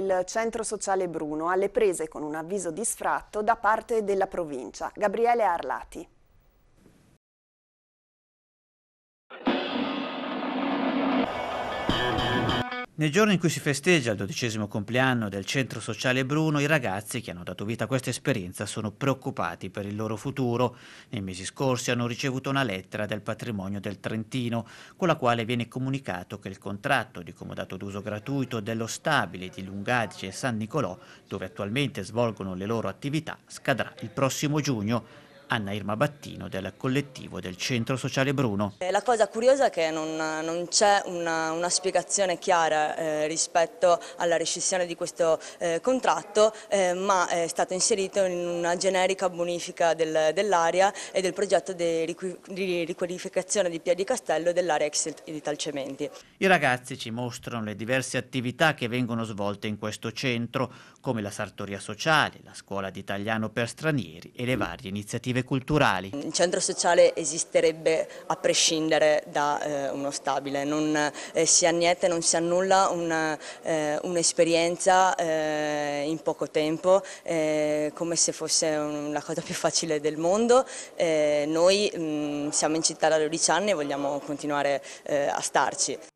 Il centro sociale Bruno alle prese con un avviso di sfratto da parte della provincia. Gabriele Arlati. Nei giorni in cui si festeggia il dodicesimo compleanno del Centro Sociale Bruno, i ragazzi che hanno dato vita a questa esperienza sono preoccupati per il loro futuro. Nei mesi scorsi hanno ricevuto una lettera del patrimonio del Trentino, con la quale viene comunicato che il contratto di comodato d'uso gratuito dello stabile di Lungadice e San Nicolò, dove attualmente svolgono le loro attività, scadrà il prossimo giugno. Anna Irma Battino del collettivo del Centro Sociale Bruno. Eh, la cosa curiosa è che non, non c'è una, una, spiegazione chiara eh, rispetto alla rescissione di questo eh, contratto, eh, ma è stato inserito in una generica bonifica del, dell'area e del progetto di, di riqualificazione di Piedi Castello dell'area ex di Talcementi. I ragazzi ci mostrano le diverse attività che vengono svolte in questo centro, come la sartoria sociale, la scuola di italiano per stranieri e le varie iniziative iniziative culturali. Il centro sociale esisterebbe a prescindere da eh, uno stabile, non eh, si anniete, non si annulla eh, un'esperienza eh, in poco tempo, eh, come se fosse la cosa più facile del mondo. Eh, noi mh, mm, siamo in città da 12 anni e vogliamo continuare a starci.